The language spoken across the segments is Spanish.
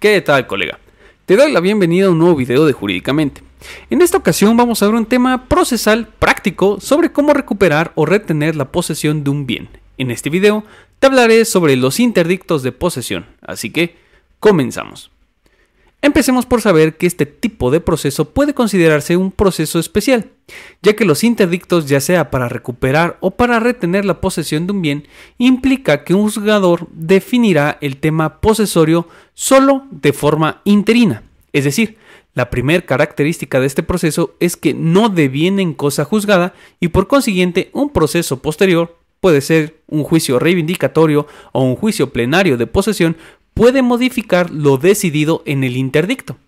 ¿Qué tal, colega? Te doy la bienvenida a un nuevo video de Jurídicamente. En esta ocasión vamos a ver un tema procesal práctico sobre cómo recuperar o retener la posesión de un bien. En este video te hablaré sobre los interdictos de posesión, así que comenzamos. Empecemos por saber que este tipo de proceso puede considerarse un proceso especial, ya que los interdictos, ya sea para recuperar o para retener la posesión de un bien, implica que un juzgador definirá el tema posesorio solo de forma interina. Es decir, la primera característica de este proceso es que no deviene en cosa juzgada y por consiguiente un proceso posterior puede ser un juicio reivindicatorio o un juicio plenario de posesión, puede modificar lo decidido en el interdicto.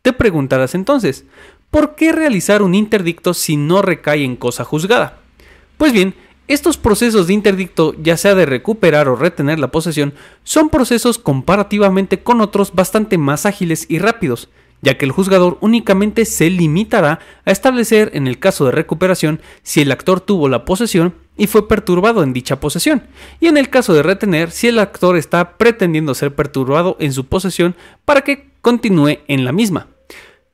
Te preguntarás entonces, ¿por qué realizar un interdicto si no recae en cosa juzgada? Pues bien, estos procesos de interdicto, ya sea de recuperar o retener la posesión, son procesos comparativamente con otros bastante más ágiles y rápidos, ya que el juzgador únicamente se limitará a establecer en el caso de recuperación si el actor tuvo la posesión y fue perturbado en dicha posesión, y en el caso de retener si el actor está pretendiendo ser perturbado en su posesión para que continúe en la misma,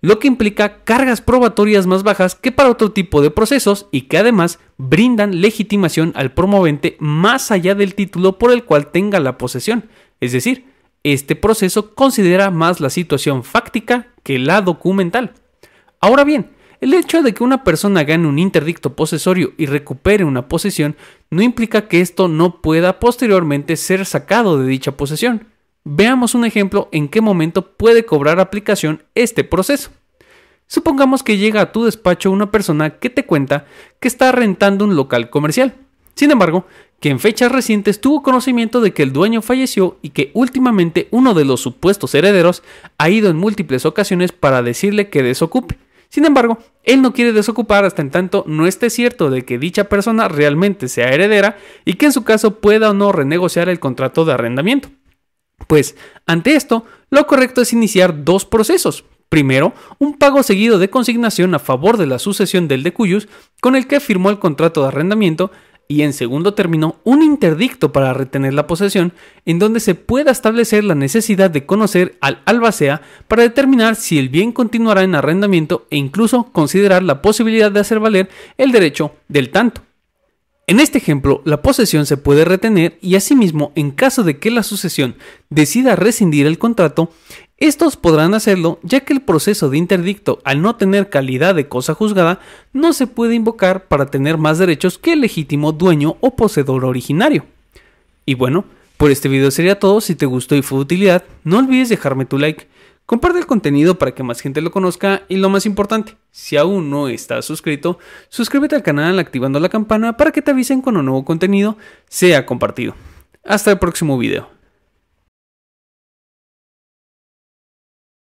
lo que implica cargas probatorias más bajas que para otro tipo de procesos y que además brindan legitimación al promovente más allá del título por el cual tenga la posesión, es decir, este proceso considera más la situación fáctica que la documental. Ahora bien, el hecho de que una persona gane un interdicto posesorio y recupere una posesión no implica que esto no pueda posteriormente ser sacado de dicha posesión. Veamos un ejemplo en qué momento puede cobrar aplicación este proceso. Supongamos que llega a tu despacho una persona que te cuenta que está rentando un local comercial. Sin embargo, que en fechas recientes tuvo conocimiento de que el dueño falleció y que últimamente uno de los supuestos herederos ha ido en múltiples ocasiones para decirle que desocupe. Sin embargo, él no quiere desocupar hasta en tanto no esté cierto de que dicha persona realmente sea heredera y que en su caso pueda o no renegociar el contrato de arrendamiento. Pues, ante esto, lo correcto es iniciar dos procesos. Primero, un pago seguido de consignación a favor de la sucesión del de Cuyus, con el que firmó el contrato de arrendamiento, y en segundo término un interdicto para retener la posesión en donde se pueda establecer la necesidad de conocer al albacea para determinar si el bien continuará en arrendamiento e incluso considerar la posibilidad de hacer valer el derecho del tanto. En este ejemplo, la posesión se puede retener y asimismo, en caso de que la sucesión decida rescindir el contrato, estos podrán hacerlo ya que el proceso de interdicto al no tener calidad de cosa juzgada no se puede invocar para tener más derechos que el legítimo dueño o poseedor originario. Y bueno, por este video sería todo, si te gustó y fue de utilidad, no olvides dejarme tu like, comparte el contenido para que más gente lo conozca y lo más importante, si aún no estás suscrito, suscríbete al canal activando la campana para que te avisen cuando nuevo contenido sea compartido. Hasta el próximo video.